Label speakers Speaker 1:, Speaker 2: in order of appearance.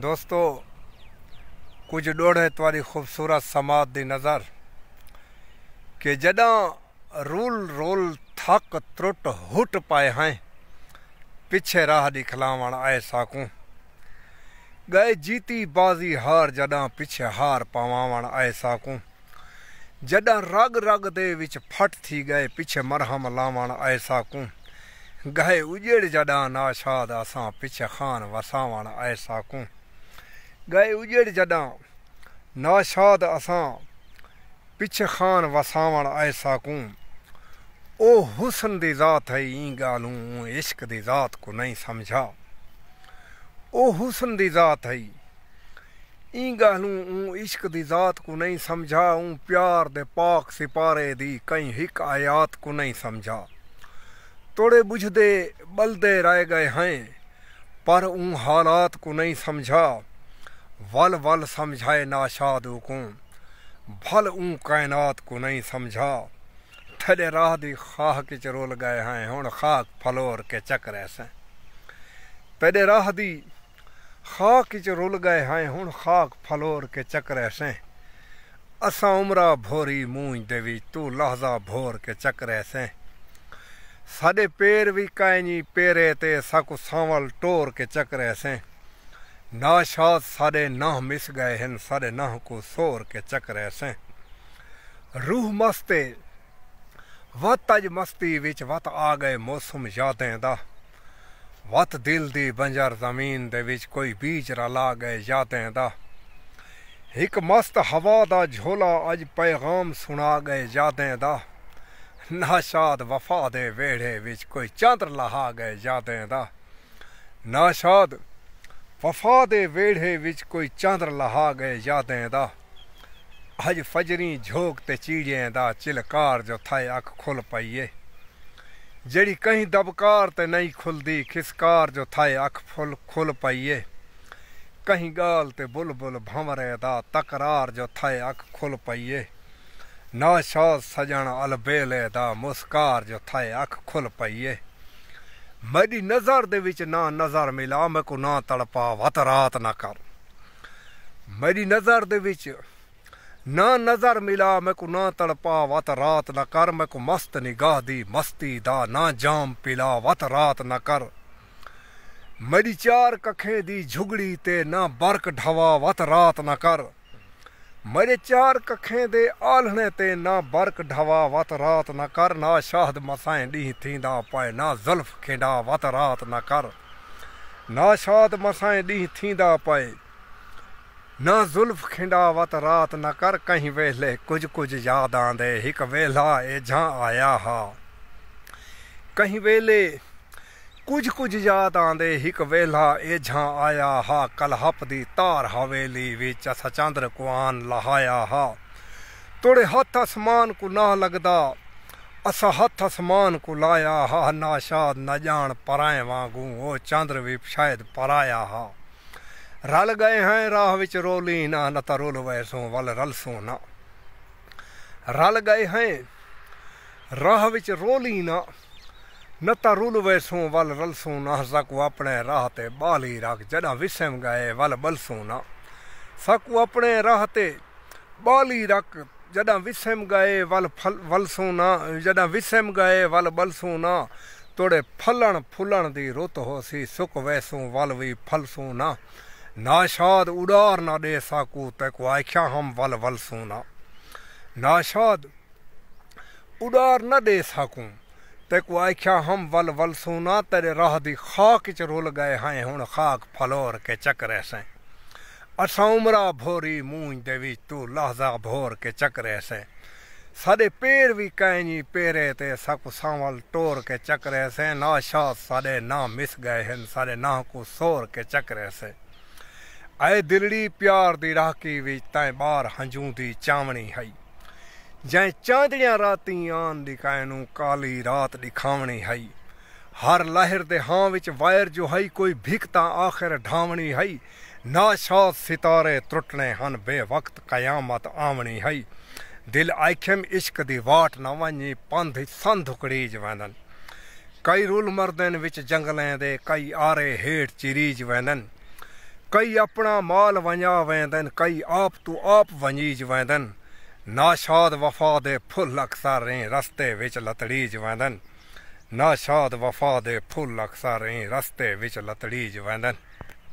Speaker 1: ਦੋਸਤੋ ਕੁਝ ਡੋੜੇ ਤਵਾਰੀ ਖੂਬਸੂਰਤ ਸਮਾਦ ਦੀ ਨਜ਼ਰ ਕਿ ਜਦਾਂ ਰੂਲ ਰੋਲ ਥੱਕ ਤਰਟ ਹਟ ਪਾਏ ਹੈ ਪਿੱਛੇ ਰਾਹ ਦਿਖਲਾਵਣ ਆਏ ਸਾਕੂ ਗਏ ਜੀਤੀ ਬਾਜ਼ੀ ਹਾਰ ਜਦਾਂ ਪਿੱਛੇ ਹਾਰ ਪਾਵਾਵਣ ਆਏ ਸਾਕੂ ਜਦਾਂ ਰਗ ਰਗ ਦੇ ਵਿੱਚ ਫਟ ਥੀ ਗਏ ਪਿੱਛੇ ਮਰਹਮ ਲਾਵਣ ਆਏ ਸਾਕੂ ਗਏ ਉਜੜ ਜਦਾਂ ਨਾਸ਼ਾਦ ਆਸਾਂ ਪਿੱਛੇ ਖਾਨ ਵਸਾਵਣ ਆਏ ਸਾਕੂ गए उजड़ जॾां नाशाद असां पिछ खान वसावण ऐसा कूं ओ हुस्न दी ज़ात है ई ॻाल्हियूं इश्क दी ज़ात को नहीं समझा ओ हुस्न दी ज़ात है ई ॻाल्हियूं इश्क दी ज़ात को नहीं समझा ऊं प्यार दे पाक सिपारे दी कई हिक आयात को नहीं समझा ਤੋੜੇ ਬੁਝਦੇ ਬਲਦੇ ਰਹਿ ਗਏ ਹੈ ਪਰ ਉਹ ਹਾਲਾਤ ਕੋ ਨਹੀਂ ਸਮਝਾ वल वल समझाए नाशादों को भल ऊं कायनात को नहीं समझा थले राह दी खाह के चरोल गए हैं हूँ खाक फलोर के चक्कर ऐसे पहले राह दी खाक च रुल गए हैं हूँ खाक फलोर के चक्कर ऐसे असा उमरा भोरी मूंज देवी तू लहजा भोर के चक्कर ऐसे ਸਾਡੇ ਪੇਰ ਵੀ ਕਾਇਨੀ ਪੇਰੇ ਤੇ ਸਾਕੂ ਸਾਵਲ ਟੋਰ ਕੇ ਚੱਕਰੇ ਸੇ ਨਾ शाह ਸਾਰੇ नाह ਮਿਸ ਗਏ ਹਨ ਸਾਰੇ नाह ਕੋ ਸੋਰ ਕੇ चक्र ऐसे ਰੂਹ ਮਸਤੇ ਵਤ ਅਜ ਮਸਤੀ ਵਿੱਚ ਵਤ ਆ ਗਏ ਮੌਸਮ ਯਾਦਾਂ ਦਾ ਵਤ ਦਿਲ ਦੀ ਬੰਜਰ ਜ਼ਮੀਨ ਦੇ ਵਿੱਚ ਕੋਈ ਬੀਜ ਰ ਲਾ ਗਏ ਯਾਦਾਂ ਦਾ ਇੱਕ ਮਸਤ ਹਵਾ ਦਾ ਝੋਲਾ ਅਜ ਪੈਗਾਮ ਸੁਣਾ ਗਏ ਯਾਦਾਂ ਦਾ ਨਾ ਸ਼ਾਦ ਵਫਾ ਦੇ ਵੇੜੇ ਵਿੱਚ ਕੋਈ ਚਾਂਦਰ ਲਹਾ ਗਏ ਯਾਦਾਂ ਦਾ ਨਾ ਸ਼ਾਦ ਵਫਾ ਦੇ ਵੇੜੇ ਵਿੱਚ ਕੋਈ ਚਾਂਦਰ ਲਹਾ ਗਏ ਯਾਦਾਂ ਦਾ ਅੱਜ ਫਜਰੀ ਝੋਕ ਤੇ ਚੀੜਿਆਂ ਦਾ ਚਿਲਕਾਰ ਜੋ ਥਾਏ ਅੱਖ ਖੁੱਲ ਪਈਏ ਜਿਹੜੀ ਕਹੀਂ ਦਬਕਾਰ ਤੇ ਨਹੀਂ ਖੁੱਲਦੀ ਖਿਸਕਾਰ ਜੋ ਥਾਏ ਅੱਖ ਫੁੱਲ ਖੁੱਲ ਪਈਏ ਕਹੀਂ ਗਾਲ ਤੇ ਬੁਲਬੁਲ ਭੰਵਰੇ ਦਾ ਤਕਰਾਰ ਜੋ ਥਾਏ ਅੱਖ ਖੁੱਲ ਪਈਏ ਨਾ ਸ਼ਾਹ ਸਜਣ ਅਲਬੇਲੇ ਦਾ ਮੁਸਕਾਰ ਜੋ ਥਾਏ ਅੱਖ ਖੁੱਲ ਪਈਏ ਮੇਰੀ ਨਜ਼ਰ ਦੇ ਵਿੱਚ ਨਾ ਨਜ਼ਰ ਮਿਲਾ ਮੈਂ ਕੋ ਨਾ ਤੜਪਾ ਵਤ ਰਾਤ ਨਾ ਕਰ ਮੇਰੀ ਨਜ਼ਰ ਦੇ ਵਿੱਚ ਨਾ ਨਜ਼ਰ ਮਿਲਾ ਮੈਂ ਕੋ ਨਾ ਤੜਪਾ ਵਤ ਰਾਤ ਨਾ ਕਰ ਮੈਂ ਕੋ ਮਸਤ ਨਿਗਾਹ ਦੀ ਮਸਤੀ ਦਾ ਨਾ ਜਾਮ ਪਿਲਾ ਵਤ ਰਾਤ ਨਾ ਕਰ ਮੇਰੀ ਚਾਰ ਕਖੇ ਦੀ ਝੁਗੜੀ ਤੇ ਨਾ ਬਰਕ ਢਵਾ ਵਤ ਰਾਤ ਨਾ ਕਰ ਮੇਰੇ ਚਾਰ ਕੱਖੇ ਦੇ ਆਲਣੇ ਤੇ ਨਾ ਬਰਕ ਢਵਾ ਵਤ ਰਾਤ ਨਾ ਕਰ ਨਾ ਸ਼ਾਹਦ ਮਸਾਂ ਦੀ ਥੀਂਦਾ ਪਾਏ ਨਾ ਜ਼ਲਫ ਖੇਡਾ ਵਤ ਰਾਤ ਨਾ ਕਰ ਨਾ ਸ਼ਾਹਦ ਮਸਾਂ ਦੀ ਥੀਂਦਾ ਪਾਏ ਨਾ ਜ਼ulf ਖਿੰਡਾ ਵਤ ਰਾਤ ਨਾ ਕਰ ਕਹੀਂ ਵੇਲੇ ਕੁਝ ਕੁਝ ਯਾਦ ਆਂਦੇ ਇੱਕ ਵੇਲਾ ਇਹ ਜਾਂ ਆਇਆ ਹਾ ਕਹੀਂ ਵੇਲੇ ਕੁਝ ਕੁਝ ਯਾਦ ਆਂਦੇ ਹਿਕ ਵੇਲਾ ਇਹ ਝਾਂ ਆਇਆ ਹਾ ਕਲਹਪ ਦੀ ਤਾਰ ਹਵੇਲੀ ਵਿੱਚ ਅਸਾ ਚੰਦਰ ਕੁਆਨ ਲਹਾਇਆ ਹਾ ਤੋੜੇ ਹੱਥ ਅਸਮਾਨ ਕੋ ਨਾ ਲੱਗਦਾ ਅਸਾ ਹੱਥ ਅਸਮਾਨ ਕੋ ਲਾਇਆ ਹਾ ਨਾ ਸ਼ਾਦ ਨਾ ਜਾਣ ਪਰਾਂ ਵਾਂਗੂ ਉਹ ਚੰਦਰ ਵੀ ਸ਼ਾਇਦ ਪਰਾਇਆ ਹਾ ਰਲ ਗਏ ਹੈ ਰਾਹ ਵਿੱਚ ਰੋਲੀ ਨਾ ਨਾ ਤਰੋਲ ਰੋਲ ਵੈਸੋਂ ਵੱਲ ਸੋ ਨਾ ਰਲ ਗਏ ਹੈ ਰਾਹ ਵਿੱਚ ਰੋਲੀ ਨਾ ਨਤਾ ਰੂਲ ਵੇ ਸੂ ਵਲ ਰਲ ਸੂ ਨਾ ਹਜ਼ਾ ਕੋ ਆਪਣੇ ਰਾਹ ਤੇ ਬਾਲੀ ਰੱਖ ਜੜਾ ਵਿਸਮ ਗਏ ਵਲ ਬਲ ਸੂ ਨਾ ਸਕੂ ਆਪਣੇ ਰਾਹ ਤੇ ਬਾਲੀ ਰੱਖ ਜੜਾ ਵਿਸਮ ਗਏ ਵਲ ਵਲ ਸੂ ਨਾ ਜੜਾ ਵਿਸਮ ਗਏ ਵਲ ਬਲ ਸੂ ਨਾ ਤੋੜੇ ਫਲਣ ਫੁੱਲਣ ਦੀ ਰੁੱਤ ਹੋ ਸੀ ਸੁਖ ਵੇ ਸੂ ਵਲ ਵੀ ਫਲ ਸੂ ਨਾ ਨਾਸ਼ਾਦ ਉਡਾਰ ਨਾ ਦੇ ਸਕੂ ਤੇ ਕੋ ਆਖਿਆ ਹਮ ਵਲ ਵਲ ਸੂ ਨਾ ਨਾਸ਼ਾਦ ਉਡਾਰ ਨਾ ਦੇ ਸਕੂ ਤੇ ਕੋ ਆਖਿਆ ਹਮ ਵਲ ਵਲ ਸੋਨਾ ਤੇਰੇ ਰਾਹ ਦੀ ਖਾਕ ਚ ਰੁਲ ਗਏ ਹਾਂ ਹੁਣ ਖਾਕ ਫਲੋਰ ਕੇ ਚੱਕਰੇ ਸੈਂ ਅਸਾਂ ਉਮਰਾ ਭੋਰੀ ਮੂੰਹ ਦੇ ਵਿੱਚ ਤੂੰ ਲਹਜ਼ਾ ਭੋਰ ਕੇ ਚੱਕਰੇ ਸੈਂ ਸਾਡੇ ਪੇਰ ਵੀ ਕਾਇਨੀ ਪੇਰੇ ਤੇ ਸਕੁਸਾਂ ਸਾਵਲ ਟੋਰ ਕੇ ਚੱਕਰੇ ਸੈਂ ਨਾ ਸ਼ਾਹ ਸਾਡੇ ਨਾ ਮਿਸ ਗਏ ਹਨ ਸਾਡੇ ਨਾ ਕੋ ਸੋਰ ਕੇ ਚੱਕਰੇ ਸੈਂ ਆਏ ਦਿਲੜੀ ਪਿਆਰ ਦੀ ਰਾਹ ਕੀ ਵਿੱਚ ਤੈਂ ਬਾਹਰ ਹੰਝੂ ਦੀ ਚਾਵਣੀ ਹੈ ਜੈ ਚਾਂਦੜੀਆਂ ਆਨ ਦਿਖਾਇ ਨੂੰ ਕਾਲੀ ਰਾਤ ਦਿਖਾਵਣੀ ਹੈ ਹਰ ਲਹਿਰ ਦੇ ਹਾਂ ਵਿੱਚ ਵਾਇਰ ਜੋ ਹੈ ਕੋਈ ਭਿਕਤਾ ਆਖਰ ਢਾਵਣੀ ਹੈ ਨਾਸ਼ਾਦ ਸਿਤਾਰੇ ਟੁੱਟਣੇ ਹਨ ਬੇਵਕਤ ਕਿਆਮਤ ਆਵਣੀ ਹੈ ਦਿਲ ਆਖੇਮ ਇਸ਼ਕ ਦੀ ਵਾਟ ਨਾ ਵਾਂਝੀ ਪੰਧ ਸੰਧੁਕੜੀ ਜਵਾਨਨ ਕਈ ਰੂਲ ਮਰਦਨ ਵਿੱਚ ਜੰਗਲਾਂ ਦੇ ਕਈ ਆਰੇ ਹੇਠ ਚਿਰੀ ਜਵਾਨਨ ਕਈ ਆਪਣਾ ਮਾਲ ਵੰਜਾ ਵੈਂਦਨ ਕਈ ਆਪ ਤੂੰ ਆਪ ਵੰਜੀ ਜਵੰਦਨ ਨਾ ਸ਼ਾਦ ਵਫਾ ਦੇ ਫੁੱਲ ਅਕਸਰ ਰਸਤੇ ਵਿੱਚ ਲਤੜੀ ਜਵੰਦਨ ਨਾ ਸ਼ਾਦ ਵਫਾ ਦੇ ਫੁੱਲ ਅਕਸਰ ਰਸਤੇ ਵਿੱਚ ਲਤੜੀ ਜਵੰਦਨ